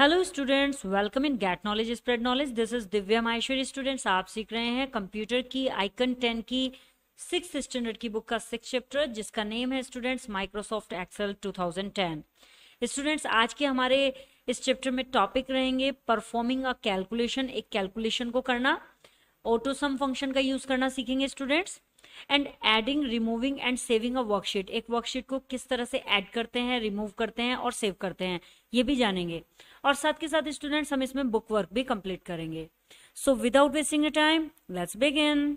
Hello students welcome in get knowledge spread knowledge this is Divya Maheshwari students आप सीख रहे हैं कंप्यूटर की आइकन टेन की सिक्स स्टैंडर्ड की बुक का सिक्स चैप्टर जिसका नेम है स्टूडेंट्स माइक्रोसॉफ्ट एक्सेल 2010 स्टूडेंट्स आज के हमारे इस चैप्टर में टॉपिक रहेंगे परफॉर्मिंग अ कैलकुलेशन एक कैलकुलेशन को करना ऑटोसम फंक्शन का यूज करना सीखेंगे students and adding removing and saving a worksheet एक वर्कशीट को किस तरह से एड करते हैं रिमूव करते हैं और सेव करते हैं ये भी जानेंगे और साथ के साथ स्टूडेंट्स हम इसमें बुक वर्क भी कंप्लीट करेंगे so without wasting time let's begin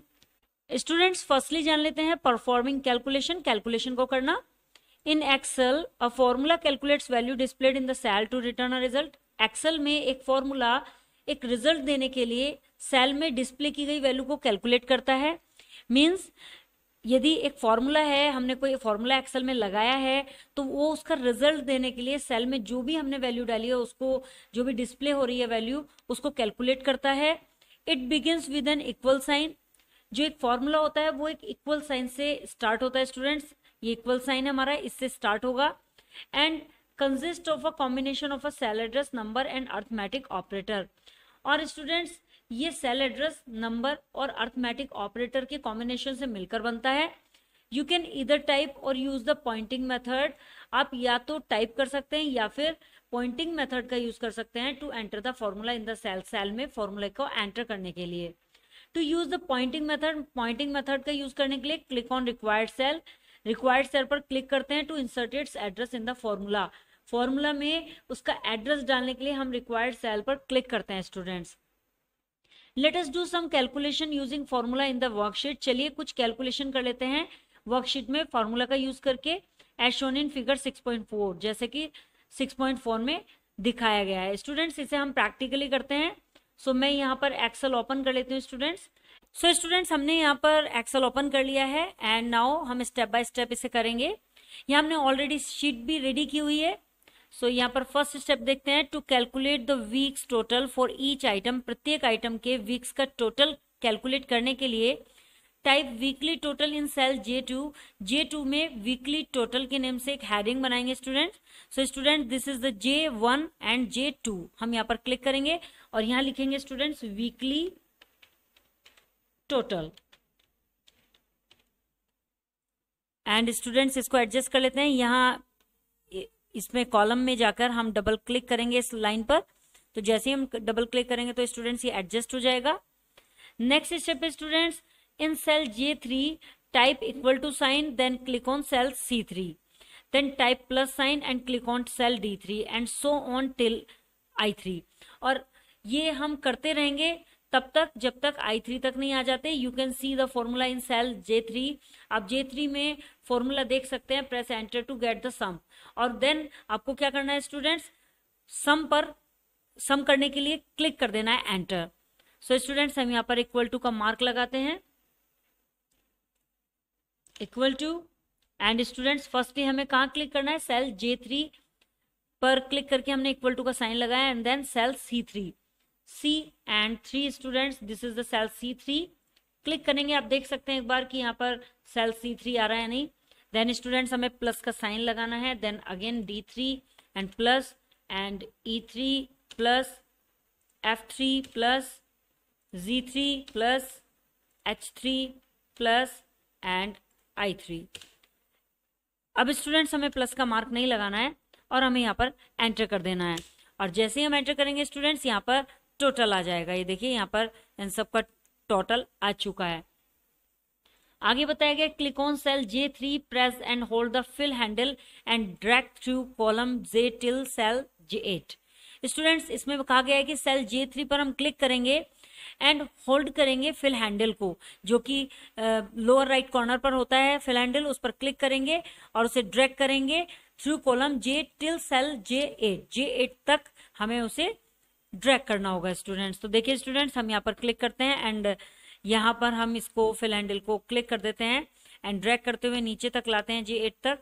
students firstly जान लेते हैं परफॉर्मिंग कैलकुलेशन कैलकुलेशन को करना in Excel a formula calculates value displayed in the cell to return a result Excel में एक फॉर्मूला एक रिजल्ट देने के लिए सेल में डिस्प्ले की गई वैल्यू को कैलकुलेट करता है मीन्स यदि एक फार्मूला है हमने कोई फार्मूला एक्सेल में लगाया है तो वो उसका रिजल्ट देने के लिए सेल में जो भी हमने वैल्यू डाली है उसको जो भी डिस्प्ले हो रही है वैल्यू उसको कैलकुलेट करता है it begins with an equal sign जो एक फॉर्मूला होता है वो एक इक्वल साइन से स्टार्ट होता है स्टूडेंट्स ये इक्वल साइन हमारा इससे स्टार्ट होगा and consist of a combination of a cell address number and arithmetic operator और स्टूडेंट्स ये सेल एड्रेस नंबर और अर्थमेटिक ऑपरेटर के कॉम्बिनेशन से मिलकर बनता है यू कैन इधर टाइप और यूज द पॉइंटिंग मेथड आप या तो टाइप कर सकते हैं या फिर पॉइंटिंग मेथड का यूज कर सकते हैं to enter the formula in the cell cell में फॉर्मूला को एंटर करने के लिए to use the pointing method pointing method का यूज करने के लिए click on required cell required cell पर क्लिक करते हैं to insert its address in the formula formula में उसका एड्रेस डालने के लिए हम रिक्वायर्ड सेल पर क्लिक करते हैं students let us do some calculation using formula in the worksheet चलिए कुछ कैलकुलेशन कर लेते हैं वर्कशीट में फॉर्मूला का यूज करके एज शोन इन फिगर 6.4 जैसे कि 6.4 में दिखाया गया है स्टूडेंट्स इसे हम प्रैक्टिकली करते हैं सो so, मैं यहाँ पर एक्सेल ओपन कर लेती हूँ स्टूडेंट्स सो स्टूडेंट्स हमने यहाँ पर एक्सेल ओपन कर लिया है एंड नाउ हम स्टेप बाय स्टेप इसे करेंगे यहाँ हमने ऑलरेडी शीट भी रेडी की हुई है सो so, यहाँ पर फर्स्ट स्टेप देखते हैं to calculate the week's total for each item प्रत्येक आइटम के वीक्स का टोटल कैलकुलेट करने के लिए type weekly total in cell J two J two में वीकली टोटल के नेम से एक हैडिंग बनाएंगे student so student this is the J one and J two हम यहाँ पर क्लिक करेंगे और यहाँ लिखेंगे students weekly total and students इसको एडजस्ट कर लेते हैं यहाँ इसमें कॉलम में जाकर हम डबल क्लिक करेंगे इस लाइन पर तो जैसे ही हम डबल क्लिक करेंगे तो स्टूडेंट्स ये एडजस्ट हो जाएगा next step students in cell J three type equal to sign then click on cell C three then type plus sign and click on cell D three and so on till I three और ये हम करते रहेंगे तब तक जब तक I three तक नहीं आ जाते you can see the formula in cell J three आप जे थ्री में फॉर्मूला देख सकते हैं press enter to get the sum और देन आपको क्या करना है स्टूडेंट्स सम पर सम करने के लिए क्लिक कर देना है एंटर सो स्टूडेंट्स हम यहाँ पर इक्वल टू का मार्क लगाते हैं equal to and students firstly हमें कहाँ क्लिक करना है सेल जे थ्री पर क्लिक करके हमने इक्वल टू का साइन लगाया and then cell C three C and three students this is the cell C three click करेंगे आप देख सकते हैं एक बार कि यहाँ पर सेल सी थ्री आ रहा है नहीं देन स्टूडेंट्स हमें प्लस का साइन लगाना है then again D three and plus and E three plus F three plus G three plus H three plus and I three अब स्टूडेंट्स हमें प्लस का मार्क नहीं लगाना है और हमें यहाँ पर एंटर कर देना है और जैसे ही हम एंटर करेंगे स्टूडेंट्स यहाँ पर टोटल आ जाएगा ये देखिए यहाँ पर इन सब का टोटल आ चुका है आगे बताया गया click on cell J three press and hold the fill handle and drag through column J till cell J eight students इसमें कहा गया है कि सेल जे थ्री पर हम क्लिक करेंगे एंड होल्ड करेंगे फिल हैंडल को जो कि लोअर राइट कॉर्नर पर होता है फिल हैंडल उस पर क्लिक करेंगे और उसे ड्रैग करेंगे through column J till cell J eight J eight तक हमें उसे ड्रैग करना होगा स्टूडेंट्स तो देखिए स्टूडेंट्स हम यहाँ पर क्लिक करते हैं एंड यहाँ पर हम इसको फिल हैंडल को क्लिक कर देते हैं एंड ड्रैग करते हुए नीचे तक लाते हैं जी एट तक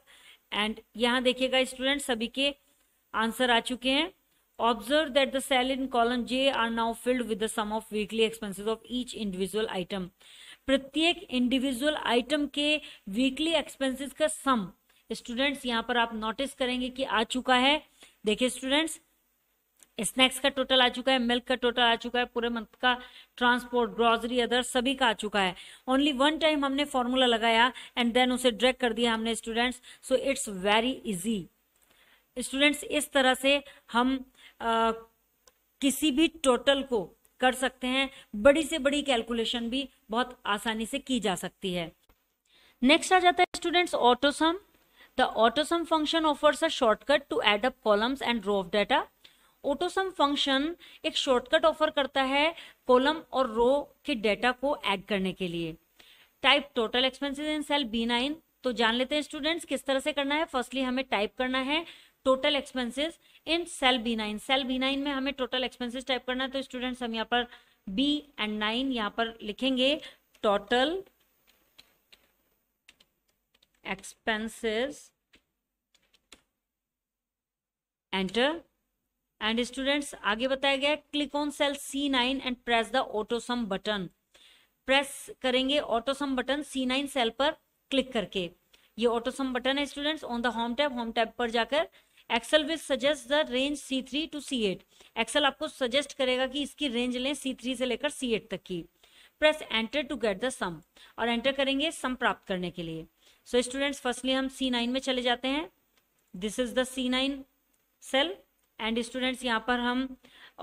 एंड यहाँ देखिएगा स्टूडेंट सभी के आंसर आ चुके हैं observe that the cell in column J are now filled with the sum of weekly expenses of each individual item प्रत्येक इंडिविजुअल आइटम के वीकली एक्सपेंसेस का सम स्टूडेंट्स यहाँ पर आप नोटिस करेंगे कि आ चुका है देखिए स्टूडेंट्स स्नैक्स का टोटल आ चुका है मिल्क का टोटल आ चुका है पूरे मंथ का ट्रांसपोर्ट ग्रॉसरी अदर सभी का आ चुका है ओनली वन टाइम हमने फॉर्मूला लगाया एंड देन उसे ड्रैग कर दिया हमने students so it's very easy students इस तरह से हम आ, किसी भी टोटल को कर सकते हैं बड़ी से बड़ी कैलकुलेशन भी बहुत आसानी से की जा सकती है नेक्स्ट आ जाता है students AutoSum the AutoSum function offers a shortcut to add up columns and row of AutoSum function एक शॉर्टकट ऑफर करता है कॉलम और रो के डेटा को ऐड करने के लिए type total expenses in cell B nine तो जान लेते हैं स्टूडेंट्स किस तरह से करना है फर्स्टली हमें टाइप करना है total expenses in cell B nine cell B nine में हमें टोटल एक्सपेंसेस टाइप करना है तो स्टूडेंट्स हम यहाँ पर बी एंड नाइन यहाँ पर लिखेंगे total expenses enter and students आगे बताया गया click on cell C nine and press the AutoSum button press करेंगे AutoSum button C nine cell पर क्लिक करके ये ऑटोसम बटन है students on the home tab home tab पर जाकर Excel will suggest the range C three to C eight Excel आपको suggest करेगा कि इसकी रेंज लें सी थ्री से लेकर सी एट तक की press enter to get the sum और एंटर करेंगे सम प्राप्त करने के लिए सो स्टूडेंट्स फर्स्टली हम सी नाइन में चले जाते हैं this is the C nine cell and students यहाँ पर हम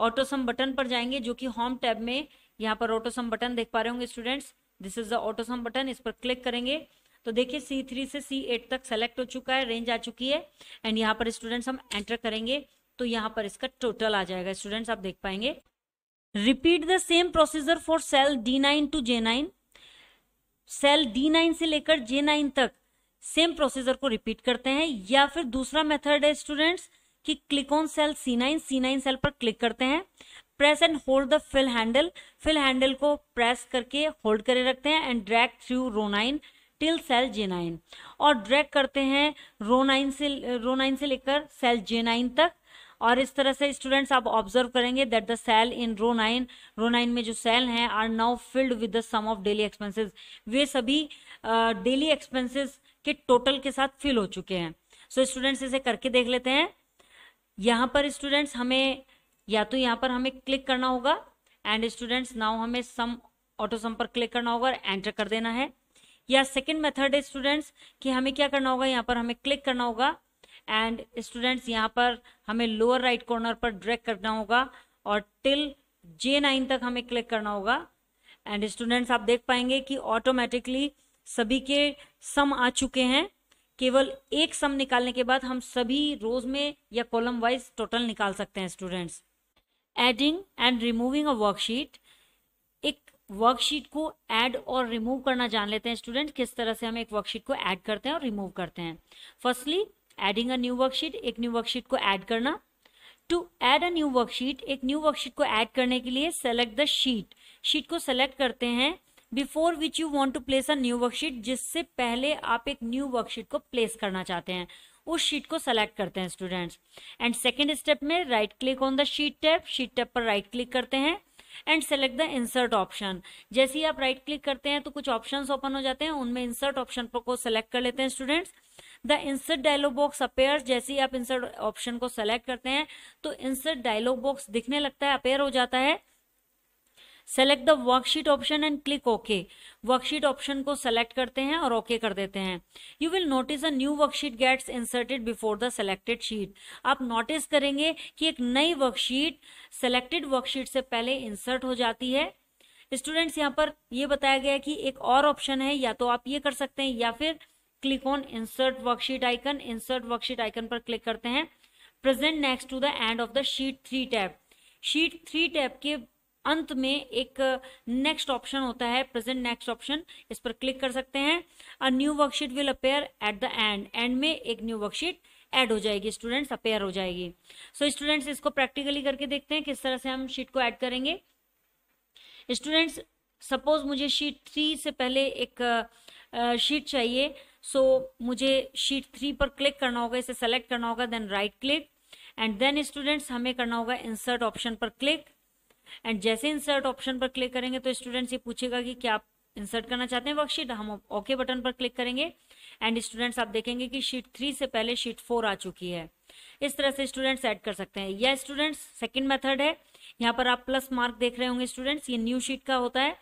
ऑटोसम बटन पर जाएंगे जो कि होम टैब में यहाँ पर ऑटोसम बटन देख पा रहे होंगे students this is the AutoSum button इस पर क्लिक करेंगे तो देखिए सी थ्री से सी एट तक सेलेक्ट हो चुका है रेंज आ चुकी है एंड यहाँ पर स्टूडेंट्स हम एंटर करेंगे तो यहाँ पर इसका टोटल आ जाएगा स्टूडेंट्स आप देख पाएंगे repeat the same procedure for cell D nine to J nine cell D nine से लेकर जे नाइन तक सेम प्रोसीजर को रिपीट करते हैं या फिर दूसरा मेथड है स्टूडेंट्स कि click on cell C nine C nine cell पर क्लिक करते हैं press and hold the fill handle fill handle को प्रेस करके होल्ड करे रखते हैं and drag through row nine till cell J nine और ड्रैग करते हैं रो नाइन से रो नाइन से लेकर सेल जे नाइन तक और इस तरह से स्टूडेंट्स आप ऑब्जर्व करेंगे that the cell in row nine row nine में जो सेल हैं are now filled with the sum of daily expenses वे सभी डेली uh, एक्सपेंसेस के टोटल के साथ फिल हो चुके हैं सो so, स्टूडेंट्स इसे करके देख लेते हैं यहाँ पर स्टूडेंट्स हमें या तो यहाँ पर हमें क्लिक करना होगा एंड स्टूडेंट्स नाउ हमें सम ऑटो सम पर क्लिक करना होगा और एंटर कर देना है या सेकेंड मेथड है स्टूडेंट्स कि हमें क्या करना होगा यहाँ पर हमें क्लिक करना होगा एंड स्टूडेंट्स यहाँ पर हमें लोअर राइट कॉर्नर पर ड्रैग करना होगा और टिल जे नाइन तक हमें क्लिक करना होगा एंड स्टूडेंट्स आप देख पाएंगे कि ऑटोमेटिकली सभी के सम आ चुके हैं केवल एक सम निकालने के बाद हम सभी रोज में या कॉलम वाइज टोटल निकाल सकते हैं students adding and removing a worksheet एक वर्कशीट को ऐड और रिमूव करना जान लेते हैं स्टूडेंट किस तरह से हम एक वर्कशीट को ऐड करते हैं और रिमूव करते हैं firstly adding a new worksheet एक न्यू वर्कशीट को ऐड करना to add a new worksheet एक न्यू वर्कशीट को ऐड करने के लिए सेलेक्ट द शीट शीट को सेलेक्ट करते हैं before which you want to place a new worksheet जिससे पहले आप एक न्यू वर्कशीट को प्लेस करना चाहते हैं उस शीट को सेलेक्ट करते हैं स्टूडेंट्स एंड सेकेंड स्टेप में right click on the sheet tab sheet tab पर राइट क्लिक करते हैं and select the insert option जैसे ही आप राइट right क्लिक करते हैं तो कुछ ऑप्शन ओपन हो जाते हैं उनमें इंसर्ट ऑप्शन को सेलेक्ट कर लेते हैं students the insert dialog box appear जैसे ही आप इंसर्ट ऑप्शन को सेलेक्ट करते हैं तो इंसर्ट डायलॉग बॉक्स दिखने लगता है अपेयर हो जाता है select the worksheet option and click okay worksheet option को सेलेक्ट करते हैं और ओके okay कर देते हैं you will notice a new worksheet gets inserted before the selected sheet आप नोटिस करेंगे कि एक नई वर्कशीट सेलेक्टेड वर्कशीट से पहले इंसर्ट हो जाती है स्टूडेंट्स यहाँ पर ये बताया गया कि एक और ऑप्शन है या तो आप ये कर सकते हैं या फिर click on insert worksheet icon insert worksheet icon पर क्लिक करते हैं present next to the end of the sheet three tab sheet three tab के अंत में एक नेक्स्ट ऑप्शन होता है प्रेजेंट नेक्स्ट ऑप्शन इस पर क्लिक कर सकते हैं a new worksheet will appear at the end end में एक न्यू वर्कशीट ऐड हो जाएगी स्टूडेंट्स अपेयर हो जाएगी सो so, स्टूडेंट्स इसको प्रैक्टिकली करके देखते हैं किस तरह से हम शीट को ऐड करेंगे स्टूडेंट्स सपोज मुझे शीट थ्री से पहले एक शीट uh, चाहिए सो so, मुझे शीट थ्री पर क्लिक करना होगा इसे सेलेक्ट करना होगा then right click and then students हमें करना होगा इंसर्ट ऑप्शन पर क्लिक एंड जैसे इंसर्ट ऑप्शन पर क्लिक करेंगे तो स्टूडेंट्स ये पूछेगा कि क्या आप इंसर्ट करना चाहते हैं वर्कशीट हम ओके बटन पर क्लिक करेंगे एंड स्टूडेंट्स आप देखेंगे कि शीट थ्री से पहले शीट फोर आ चुकी है इस तरह से स्टूडेंट्स ऐड कर सकते हैं यह स्टूडेंट्स सेकंड मेथड है यहाँ पर आप प्लस मार्क देख रहे होंगे स्टूडेंट्स ये न्यू शीट का होता है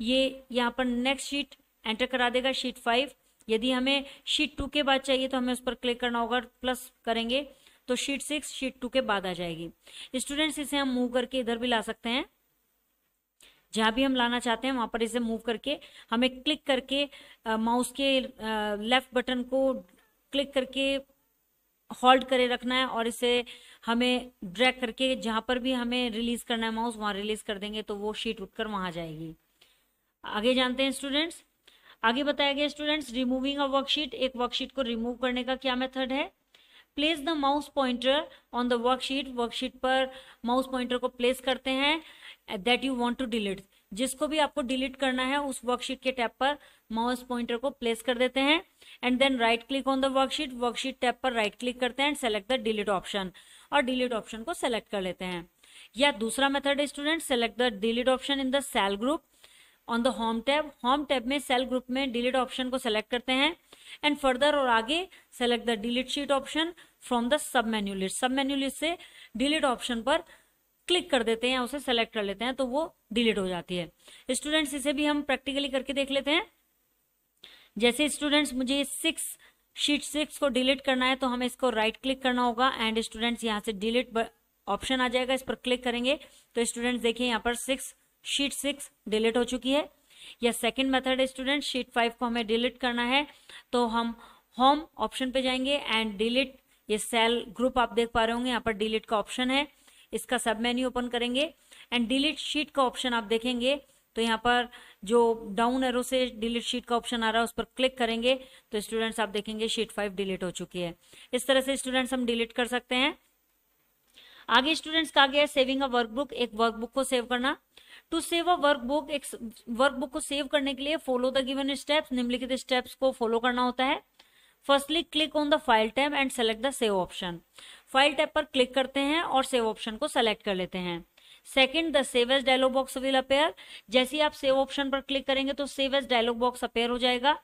ये यहाँ पर नेक्स्ट शीट एंटर करा देगा शीट फाइव यदि हमें शीट टू के बाद चाहिए तो हमें उस पर क्लिक करना होगा प्लस करेंगे तो शीट सिक्स शीट टू के बाद आ जाएगी स्टूडेंट्स इसे हम मूव करके इधर भी ला सकते हैं जहाँ भी हम लाना चाहते हैं वहाँ पर इसे मूव करके हमें क्लिक करके माउस के लेफ्ट बटन को क्लिक करके होल्ड करे रखना है और इसे हमें ड्रैग करके जहाँ पर भी हमें रिलीज़ करना है माउस वहाँ रिलीज़ कर देंगे तो वो शीट उठकर वहाँ जाएगी आगे जानते हैं स्टूडेंट्स आगे बताया गया स्टूडेंट्स रिमूविंग अ वर्कशीट एक वर्कशीट को रिमूव करने का क्या मेथड है place the mouse pointer on the worksheet worksheet पर माउस पॉइंटर को प्लेस करते हैं that you want to delete जिसको भी आपको डिलीट करना है उस वर्कशीट के टैप पर माउस पॉइंटर को प्लेस कर देते हैं and then right click on the worksheet worksheet tab पर राइट क्लिक करते हैं and select the delete option और डिलीट ऑप्शन को सेलेक्ट कर लेते हैं या दूसरा method student select the delete option in the cell group on the home tab home tab में सेल ग्रुप में डिलीट ऑप्शन को सेलेक्ट करते हैं एंड फर्दर और आगे select the delete sheet option from the sub menu list sub menu list से delete option पर click कर देते हैं उसे सेलेक्ट कर लेते हैं तो वो डिलीट हो जाती है स्टूडेंट्स इसे भी हम प्रैक्टिकली करके देख लेते हैं जैसे स्टूडेंट्स मुझे सिक्स शीट सिक्स को डिलीट करना है तो हमें इसको राइट क्लिक करना होगा एंड स्टूडेंट्स यहाँ से डिलीट ऑप्शन आ जाएगा इस पर क्लिक करेंगे तो स्टूडेंट्स देखिए यहाँ पर सिक्स शीट सिक्स डिलीट हो चुकी है या सेकेंड मेथड है स्टूडेंट शीट फाइव को हमें डिलीट करना है तो हम होम ऑप्शन पे जाएंगे एंड डिलीट ये सेल ग्रुप आप देख पा रहे होंगे यहाँ पर डिलीट का ऑप्शन है इसका सब मेन्यू ओपन करेंगे एंड डिलीट शीट का ऑप्शन आप देखेंगे तो यहाँ पर जो डाउन एरो से डिलीट शीट का ऑप्शन आ रहा है उस पर क्लिक करेंगे तो स्टूडेंट्स आप देखेंगे शीट फाइव डिलीट हो चुकी है इस तरह से स्टूडेंट्स हम डिलीट कर सकते हैं आगे स्टूडेंट्स का गया सेविंग अ वर्कबुक एक वर्कबुक को सेव करना टू सेव अ वर्कबुक एक वर्कबुक को सेव करने के लिए फॉलो द गिवन स्टेप्स निम्नलिखित स्टेप्स को फॉलो करना होता है firstly click on the file tab and select the save option file tab पर क्लिक करते हैं और सेव ऑप्शन को सेलेक्ट कर लेते हैं second the save as dialog box will appear जैसे ही आप सेव ऑप्शन पर क्लिक करेंगे तो save as dialog box appear हो जाएगा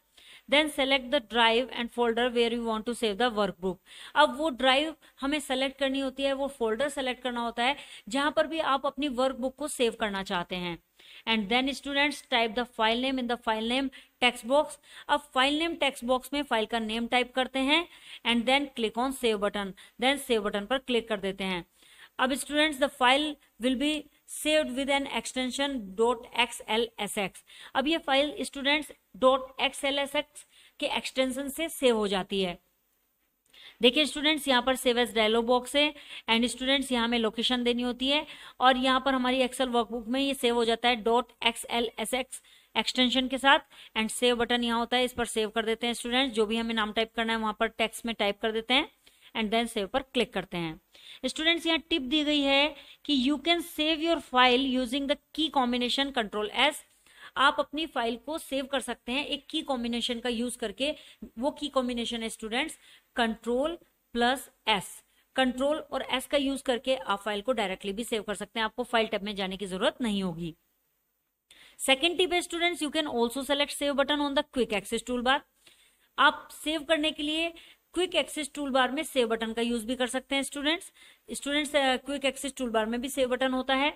then select the drive and folder where you want to save the workbook अब वो ड्राइव हमें सेलेक्ट करनी होती है वो फोल्डर सेलेक्ट करना होता है जहां पर भी आप अपनी वर्कबुक को सेव करना चाहते हैं and then students type the file name in the file name text box अब फाइल नेम टेक्स्ट बॉक्स में फाइल का नेम टाइप करते हैं and then click on save button then save button पर क्लिक कर देते हैं अब students the file will be saved with an extension dot X L S X अब ये file students dot X L S X के extension से save हो जाती है देखिए स्टूडेंट्स यहाँ पर सेव एज डायलॉग बॉक्स है एंड स्टूडेंट्स यहाँ हमें लोकेशन देनी होती है और यहाँ पर हमारी एक्सेल वर्कबुक में ये सेव हो जाता है dot X L S X extension के साथ एंड सेव बटन यहाँ होता है इस पर सेव कर देते हैं स्टूडेंट्स जो भी हमें नाम टाइप करना है वहाँ पर टेक्स्ट में टाइप कर देते हैं एंड देन सेव पर क्लिक करते हैं स्टूडेंट्स यहाँ टिप दी गई है कि you can save your file using the key combination control S आप अपनी फाइल को सेव कर सकते हैं एक की कॉम्बिनेशन का यूज करके वो की कॉम्बिनेशन है students control plus S control और एस का यूज करके आप फाइल को डायरेक्टली भी सेव कर सकते हैं आपको फाइल टैब में जाने की जरूरत नहीं होगी सेकेंड टिप है students you can also select save button on the quick access toolbar आप सेव करने के लिए क्विक एक्सेस टूल बार में सेव बटन का यूज भी कर सकते हैं students students quick access toolbar में भी सेव बटन होता है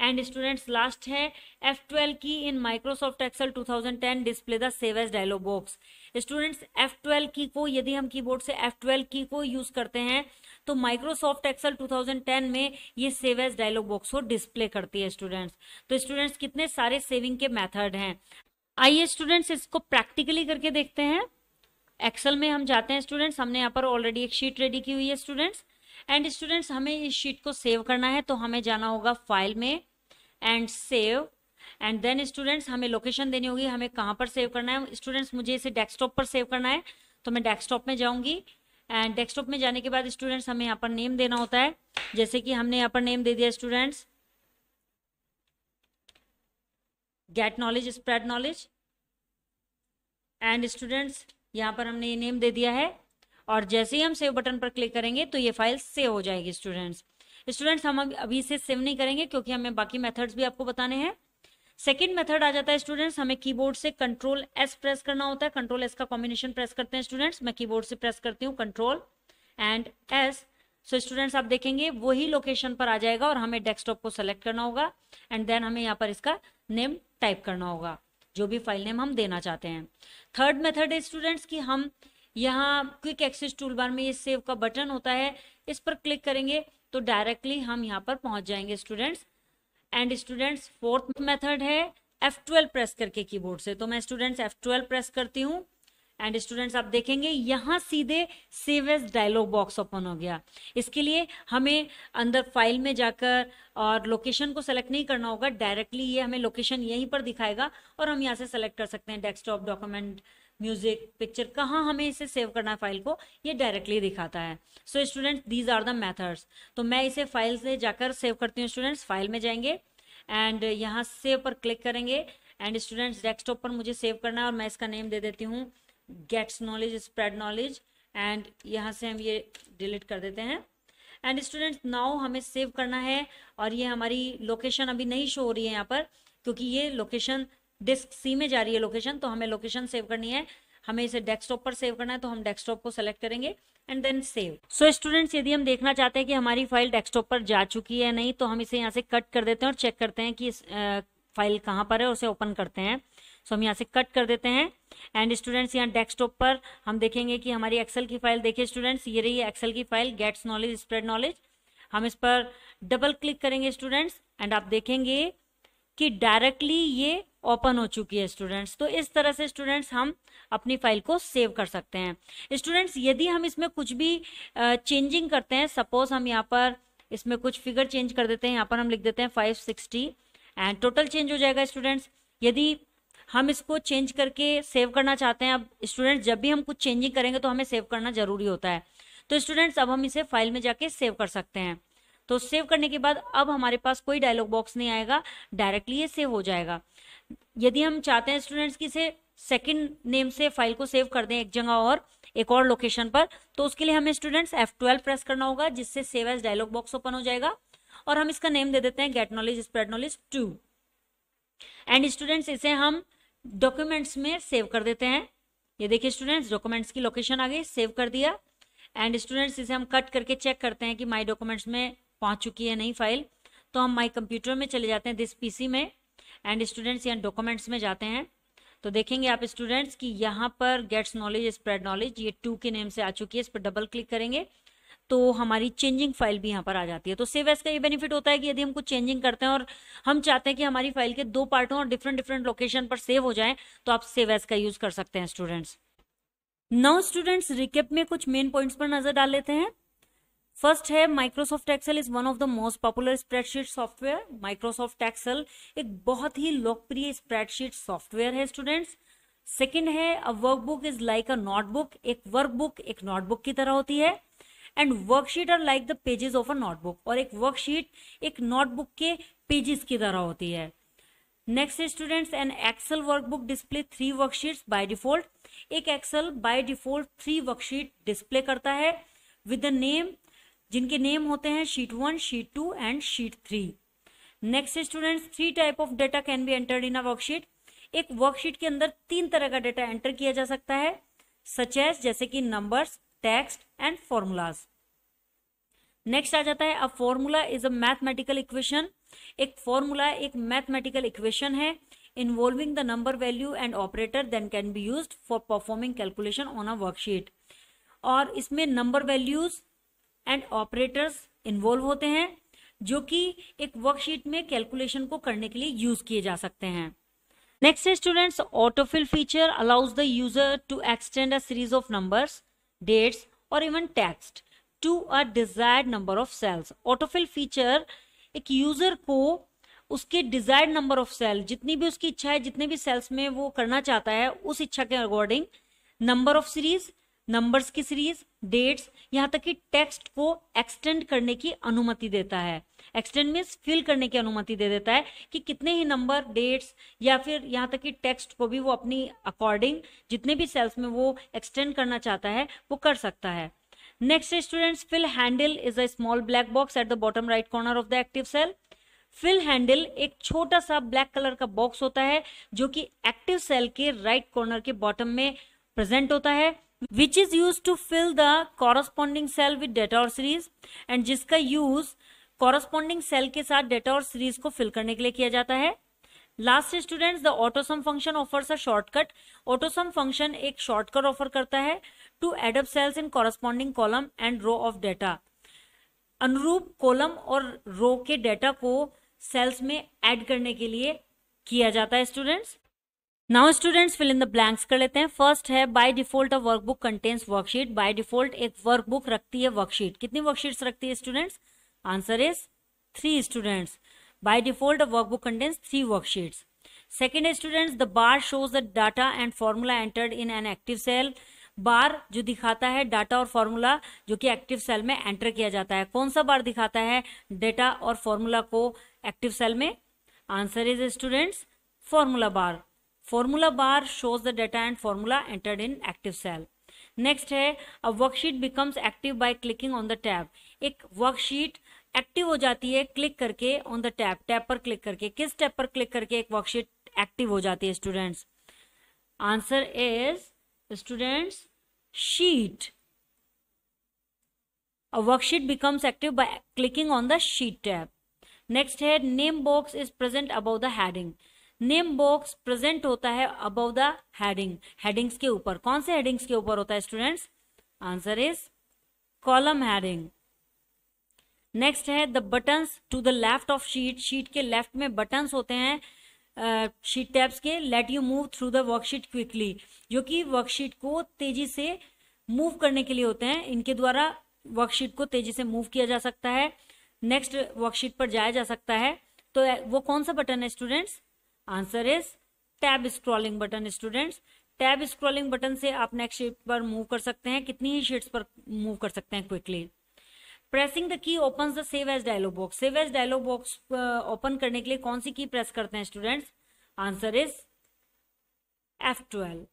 एंड स्टूडेंट्स लास्ट है F twelve key in Microsoft Excel 2010 display the save as dialog box students F twelve key को यदि हम कीबोर्ड से एफ ट्वेल्व की को यूज करते हैं तो माइक्रोसॉफ्ट एक्सेल 2010 में ये सेव एज डायलॉग बॉक्स को डिस्प्ले करती है स्टूडेंट्स तो स्टूडेंट्स कितने सारे सेविंग के मेथड हैं आइए स्टूडेंट्स इसको प्रैक्टिकली करके देखते हैं एक्सेल में हम जाते हैं स्टूडेंट्स हमने यहाँ पर ऑलरेडी एक शीट रेडी की हुई है स्टूडेंट्स एंड स्टूडेंट्स हमें इस शीट को सेव करना है तो हमें जाना होगा फाइल में and save and then students हमें लोकेशन देनी होगी हमें कहाँ पर सेव करना है स्टूडेंट्स मुझे इसे डेस्कटॉप पर सेव करना है तो मैं डेस्कटॉप में जाऊँगी एंड डेस्कटॉप में जाने के बाद स्टूडेंट्स हमें यहाँ पर नेम देना होता है जैसे कि हमने यहाँ पर नेम दे दिया students get knowledge spread knowledge and students यहाँ पर हमने ये नेम दे दिया है और जैसे ही हम सेव बटन पर क्लिक करेंगे तो ये फाइल सेव हो जाएगी स्टूडेंट्स स्टूडेंट्स हम अभी इसे सेव नहीं करेंगे क्योंकि हमें बाकी मेथड्स भी आपको बताने हैं सेकेंड मेथड आ जाता है स्टूडेंट्स हमें कीबोर्ड से कंट्रोल एस प्रेस करना होता है कंट्रोल एस का कॉम्बिनेशन प्रेस करते हैं स्टूडेंट्स मैं कीबोर्ड से प्रेस करती हूँ control and S so students आप देखेंगे वही लोकेशन पर आ जाएगा और हमें डेस्कटॉप को सेलेक्ट करना होगा एंड देन हमें यहाँ पर इसका नेम टाइप करना होगा जो भी फाइल नेम हम देना चाहते हैं थर्ड मेथड है स्टूडेंट्स की हम यहाँ क्विक एक्सेस टूल बार में ये सेव का बटन होता है इस पर क्लिक करेंगे तो डायरेक्टली हम यहाँ पर पहुंच जाएंगे students and students fourth method है F12 प्रेस करके कीबोर्ड से तो मैं स्टूडेंट्स F12 प्रेस करती हूँ एंड स्टूडेंट्स आप देखेंगे यहाँ सीधे save as dialog box open हो गया इसके लिए हमें अंदर फाइल में जाकर और लोकेशन को सेलेक्ट नहीं करना होगा डायरेक्टली ये हमें लोकेशन यहीं पर दिखाएगा और हम यहाँ से सेलेक्ट कर सकते हैं डेस्कटॉप डॉक्यूमेंट म्यूजिक पिक्चर कहाँ हमें इसे सेव करना है फाइल को ये डायरेक्टली दिखाता है so students these are the methods तो मैं इसे फाइल से जाकर सेव करती हूँ स्टूडेंट्स फाइल में जाएंगे एंड यहाँ सेव पर क्लिक करेंगे एंड स्टूडेंट्स डेस्कटॉप पर मुझे सेव करना है और मैं इसका नेम दे देती हूँ gets knowledge spread knowledge and यहाँ से हम ये डिलीट कर देते हैं एंड स्टूडेंट नाउ हमें सेव करना है और ये हमारी लोकेशन अभी नहीं शो हो रही है यहाँ पर क्योंकि ये लोकेशन डिस्क सी में जा रही है लोकेशन तो हमें लोकेशन सेव करनी है हमें इसे डेस्कटॉप पर सेव करना है तो हम डेस्कटॉप को सेलेक्ट करेंगे and then save so students यदि हम देखना चाहते हैं कि हमारी फाइल डेस्कटॉप पर जा चुकी है नहीं तो हम इसे यहाँ से कट कर देते हैं और चेक करते हैं कि इस, आ, फाइल कहाँ पर है उसे ओपन करते हैं सो हम यहाँ से कट कर देते हैं एंड स्टूडेंट्स यहाँ डेस्कटॉप पर हम देखेंगे कि हमारी एक्सेल की फाइल देखिए स्टूडेंट्स ये रही है एक्सेल की file gets knowledge spread knowledge हम इस पर डबल क्लिक करेंगे स्टूडेंट्स एंड आप देखेंगे कि डायरेक्टली ये ओपन हो चुकी है स्टूडेंट्स तो इस तरह से स्टूडेंट्स हम अपनी फाइल को सेव कर सकते हैं स्टूडेंट्स यदि हम इसमें कुछ भी चेंजिंग uh, करते हैं सपोज हम यहाँ पर इसमें कुछ फिगर चेंज कर देते हैं यहाँ पर हम लिख देते हैं five sixty and total change हो जाएगा स्टूडेंट्स यदि हम इसको चेंज करके सेव करना चाहते हैं अब स्टूडेंट जब भी हम कुछ चेंजिंग करेंगे तो हमें सेव करना जरूरी होता है तो स्टूडेंट्स अब हम इसे फाइल में जाके सेव कर सकते हैं तो सेव करने के बाद अब हमारे पास कोई डायलॉग बॉक्स नहीं आएगा डायरेक्टली ये सेव हो जाएगा यदि हम चाहते हैं स्टूडेंट्स की इसे सेकेंड नेम से फाइल को सेव कर दें एक जगह और एक और लोकेशन पर तो उसके लिए हमें स्टूडेंट्स F12 प्रेस करना होगा जिससे save as dialog box open हो जाएगा और हम इसका नेम दे देते हैं get knowledge spread knowledge two and students इसे हम डॉक्यूमेंट्स में सेव कर देते हैं ये देखिए स्टूडेंट्स डॉक्यूमेंट्स की लोकेशन आ गई सेव कर दिया एंड स्टूडेंट्स इसे हम कट करके चेक करते हैं कि माई डॉक्यूमेंट्स में पहुंच चुकी है नई फाइल तो हम माई कंप्यूटर में चले जाते हैं दिस पीसी में एंड स्टूडेंट्स यहाँ डॉक्यूमेंट्स में जाते हैं तो देखेंगे आप स्टूडेंट्स कि यहाँ पर गेट्स नॉलेज स्प्रेड नॉलेज ये टू के नेम से आ चुकी है इस पर डबल क्लिक करेंगे तो हमारी चेंजिंग फाइल भी यहाँ पर आ जाती है तो सेव एस का ये बेनिफिट होता है कि यदि हम कुछ चेंजिंग करते हैं और हम चाहते हैं कि हमारी फाइल के दो पार्टों और डिफरेंट डिफरेंट लोकेशन पर सेव हो जाए तो आप सेव एस का यूज कर सकते हैं स्टूडेंट्स नौ स्टूडेंट्स रिकेप में कुछ मेन पॉइंट्स पर नजर डाल लेते हैं फर्स्ट है Microsoft Excel is one of the most popular spreadsheet software Microsoft Excel एक बहुत ही लोकप्रिय स्प्रेडशीट सॉफ्टवेयर है स्टूडेंट्स सेकेंड है a workbook is like a notebook एक वर्कबुक एक नोटबुक की तरह होती है and worksheet are like the pages of a notebook और एक वर्कशीट एक नोटबुक के पेजेस की तरह होती है next students and Excel workbook display three worksheets by default एक Excel by default three worksheet display करता है विद द नेम जिनके नेम होते हैं sheet one sheet two and sheet three next students three type of data can be entered in a worksheet एक worksheet के अंदर तीन तरह का डेटा एंटर किया जा सकता है सच जैसे कि numbers text and formulas next आ जाता है a formula is a mathematical equation एक फॉर्मूला एक मैथमेटिकल इक्वेशन है involving the number value and operator then can be use for performing calculation on a worksheet और इसमें number values and operators involve होते हैं जो कि एक वर्कशीट में कैलकुलेशन को करने के लिए यूज किए जा सकते हैं next students autofill feature allows the user to extend a series of numbers dates or even text to a desired number of cells autofill feature एक यूजर को उसके डिजायर्ड नंबर ऑफ सेल जितनी भी उसकी इच्छा है जितने भी सेल्स में वो करना चाहता है उस इच्छा के according number of series numbers की सीरीज डेट्स यहाँ तक कि टेक्स्ट को एक्सटेंड करने की अनुमति देता है एक्सटेंड मीन्स फिल करने की अनुमति दे देता है कि कितने ही नंबर डेट्स या फिर यहाँ तक कि टेक्स्ट को भी वो अपनी अकॉर्डिंग जितने भी सेल्स में वो एक्सटेंड करना चाहता है वो कर सकता है next students fill handle is a small black box at the bottom right corner of the active cell fill handle एक छोटा सा ब्लैक कलर का बॉक्स होता है जो कि एक्टिव सेल के राइट right कॉर्नर के बॉटम में प्रेजेंट होता है which is used to fill the corresponding cell with data or series and जिसका यूज corresponding सेल के साथ डेटा और सीरीज को फिल करने के लिए किया जाता है last students the AutoSum function offers a shortcut autosum function एक शॉर्टकट ऑफर करता है to add up cells in corresponding column and row of data अनुरूप कॉलम और रो के डेटा को सेल्स में एड करने के लिए किया जाता है students now students fill in the blanks कर लेते हैं फर्स्ट है by default a workbook contains worksheet by default एक वर्कबुक रखती है वर्कशीट कितनी वर्कशीट्स रखती है students answer is three students by default a workbook contains three worksheets second है students the bar shows the data and formula entered in an active cell bar जो दिखाता है डाटा और फॉर्मूला जो कि एक्टिव सेल में enter किया जाता है कौन सा बार दिखाता है डेटा और फॉर्मूला को एक्टिव सेल में answer is students formula bar formula bar shows the data and formula entered in active cell next है a worksheet becomes active by clicking on the tab एक वर्कशीट एक्टिव हो जाती है click करके on the tab tab पर click करके किस tab पर क्लिक करके एक वर्कशीट एक्टिव हो जाती है students answer is students sheet A worksheet becomes active by clicking on the sheet tab. Next here, name box is present above the heading. Name box present होता है above the heading headings के ऊपर कौन से headings के ऊपर होता है students answer is column heading next है the buttons to the left of sheet sheet के लेफ्ट में बटन्स होते हैं शीट टैब्स के let you move through the worksheet quickly जो कि वर्कशीट को तेजी से मूव करने के लिए होते हैं इनके द्वारा वर्कशीट को तेजी से मूव किया जा सकता है नेक्स्ट वर्कशीट पर जाया जा सकता है तो वो कौन सा बटन है students answer is tab scrolling button students tab scrolling button से आप नेक्स्ट शीट पर मूव कर सकते हैं कितनी ही शीट्स पर मूव कर सकते हैं quickly pressing the key open the save as dialog box save as dialog box open करने के लिए कौन सी की प्रेस करते हैं students answer is F twelve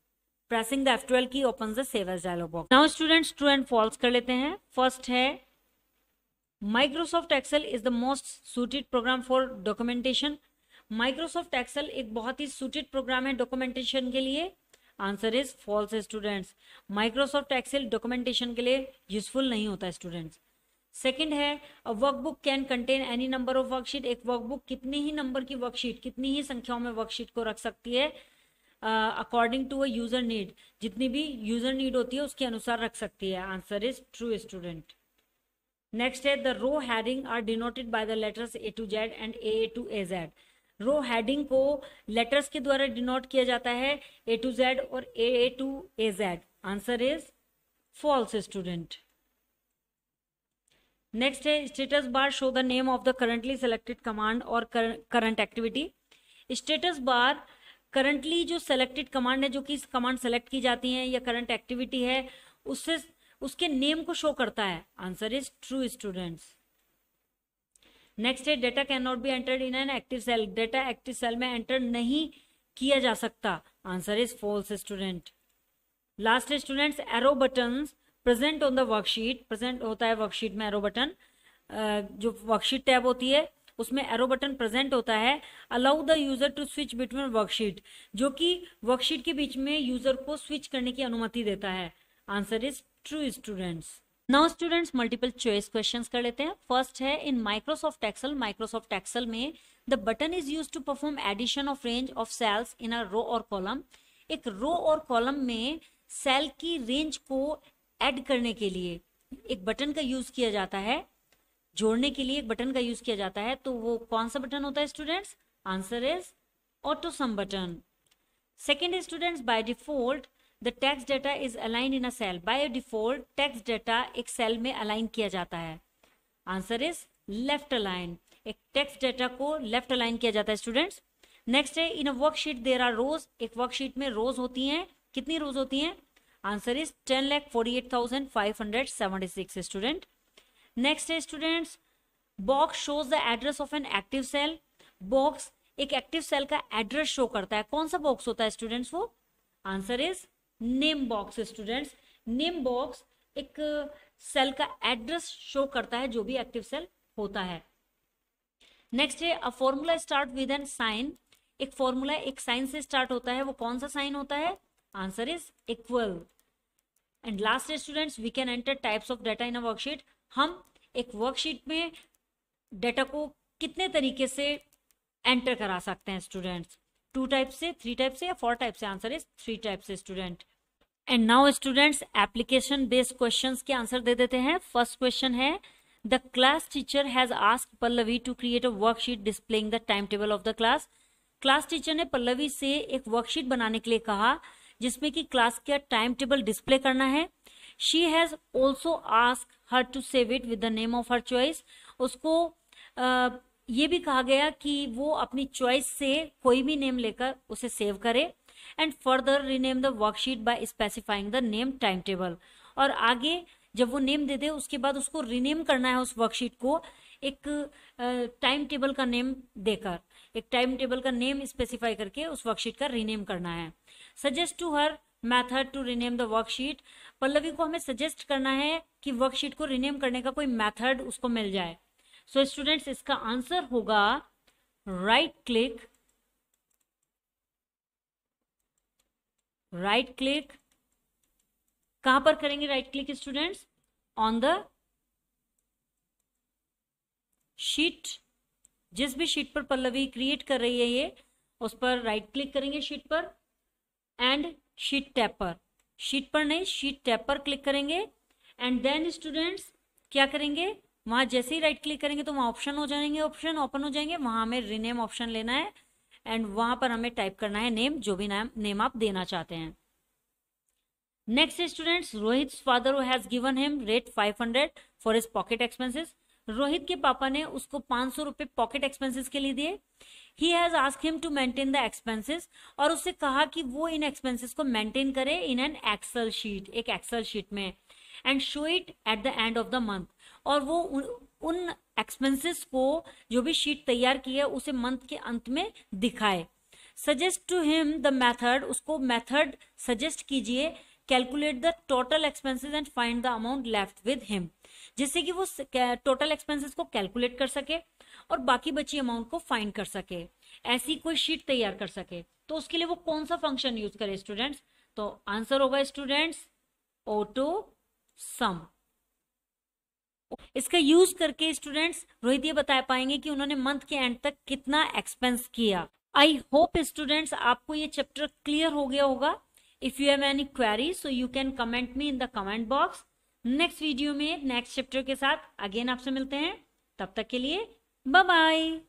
pressing the F twelve key open the save as dialog box now students true and false कर लेते हैं फर्स्ट है Microsoft Excel is the most suited program for documentation Microsoft Excel एक बहुत ही suited programme है documentation के लिए answer is false students Microsoft Excel documentation के लिए यूजफुल नहीं होता स्टूडेंट्स सेकंड है workbook can contain any number of worksheet एक वर्कबुक कितनी ही नंबर की वर्कशीट कितनी ही संख्याओं में वर्कशीट को रख सकती है according to a user need जितनी भी यूजर नीड होती है उसके अनुसार रख सकती है answer is true student next है the row heading are denoted by the letters A to Z and A to A Z row heading को लेटर्स के द्वारा डिनोट किया जाता है ए टू जेड और A A to A Z answer is false student next है status bar show the name of the currently selected command और current activity status bar currently जो सेलेक्टेड कमांड है जो कि कमांड सेलेक्ट की जाती है या करंट एक्टिविटी है उससे उसके नेम को शो करता है answer is true students next है data can not be entered in an active cell data active cell में एंटर नहीं किया जा सकता answer is false student last students arrow button present on the worksheet present होता है worksheet में arrow button जो वर्कशीट टैब होती है उसमें एरो बटन प्रेजेंट होता है allow the user to switch between worksheet जो कि वर्कशीट के बीच में यूजर को स्विच करने की अनुमति देता है answer is true students now students multiple choice question कर लेते हैं फर्स्ट है in Microsoft Excel Microsoft Excel में the button is use to perform addition of range of cells in a row और कॉलम एक रो और कॉलम में cell की रेंज को एड करने के लिए एक बटन का यूज किया जाता है जोड़ने के लिए एक बटन का यूज किया जाता है तो वो कौन सा बटन होता है students answer is autosum button second students by default the text data is align in a cell by default text data एक सेल में अलाइन किया जाता है आंसर इज लेफ्ट अलाइन एक टैक्स डेटा को लेफ्ट अलाइन किया जाता है स्टूडेंट्स नेक्स्ट है इन अ वर्कशीट देर आर रोज एक वर्कशीट में रोज होती हैं कितनी रोज होती हैं answer is ten lakh forty eight thousand five hundred seventy six student next है students box shows the address of an active cell box एक एक्टिव सेल का एड्रेस शो करता है कौन सा बॉक्स होता है स्टूडेंट्स वो answer is name box students name box एक सेल का एड्रेस शो करता है जो भी एक्टिव सेल होता है नेक्स्ट है a formula start with an sign एक फॉर्मूला एक साइन से स्टार्ट होता है वो कौन सा साइन होता है answer is equal and last students we can enter types of data in a worksheet हम एक वर्कशीट में डाटा को कितने तरीके से एंटर करा सकते हैं स्टूडेंट्स टू टाइप से थ्री टाइप से या फोर टाइप से आंसर इज थ्री टाइप से student and now students application based question के आंसर दे देते हैं फर्स्ट क्वेश्चन है the class teacher has ask Pallavi to create a worksheet displaying the time table of the class class teacher ने पल्लवी से एक worksheet बनाने के लिए कहा जिसमें कि क्लास का टाइम टेबल डिस्प्ले करना है she has also ask her to save it with the name of her choice उसको ये भी कहा गया कि वो अपनी चॉइस से कोई भी नेम लेकर उसे सेव करे and further rename the worksheet by specifying the name time table और आगे जब वो नेम दे दे उसके बाद उसको रीनेम करना है उस वर्कशीट को एक टाइम टेबल का नेम देकर एक टाइम टेबल का नेम स्पेसिफाई करके उस वर्कशीट का रीनेम करना है suggest to her method to rename the worksheet Pallavi को हमें सजेस्ट करना है कि वर्कशीट को रीनेम करने का कोई मैथड उसको मिल जाए सो so, स्टूडेंट्स इसका आंसर होगा राइट क्लिक राइट क्लिक कहां पर करेंगे right click students on the sheet जिस भी शीट पर पल्लवी क्रिएट कर रही है ये उस पर राइट क्लिक करेंगे शीट पर एंड शीट टैप पर शीट पर नहीं शीट टैप पर क्लिक करेंगे एंड देन स्टूडेंट्स क्या करेंगे वहाँ जैसे ही राइट क्लिक करेंगे तो वहाँ ऑप्शन हो जाएंगे ऑप्शन ओपन हो जाएंगे वहाँ हमें रीनेम ऑप्शन लेना है एंड वहाँ पर हमें टाइप करना है नेम जो भी नाम नेम आप देना चाहते हैं next students Rohit father has given him rate 500 for his pocket expenses Rohit के पापा ने उसको पांच सौ रुपए पॉकेट एक्सपेंसेस के लिए दिए ही has ask him to maintain the expenses और उससे कहा कि वो इन एक्सपेंसेस को मेंटेन करे इन एन एक्सेल शीट एक एक्सेल शीट में and show it at the end of the month और वो उन एक्सपेंसेस को जो भी शीट तैयार की है उसे मंथ के अंत में दिखाए suggest to him the method उसको मेथड सजेस्ट कीजिए calculate the total expenses and find the amount left with him जिससे कि वो टोटल एक्सपेंसेस को कैलकुलेट कर सके और बाकी बची अमाउंट को फाइंड कर सके ऐसी कोई शीट तैयार कर सके तो उसके लिए वो कौन सा फंक्शन यूज करे स्टूडेंट्स तो आंसर होगा स्टूडेंट्स ओ टू सम इसका यूज करके स्टूडेंट्स रोहित ये बता पाएंगे कि उन्होंने मंथ के एंड तक कितना एक्सपेंस किया आई होप स्टूडेंट्स आपको ये चैप्टर क्लियर हो गया होगा if you have any query so you can comment me in the comment box next video में नेक्स्ट चैप्टर के साथ अगेन आपसे मिलते हैं तब तक के लिए बाय बाय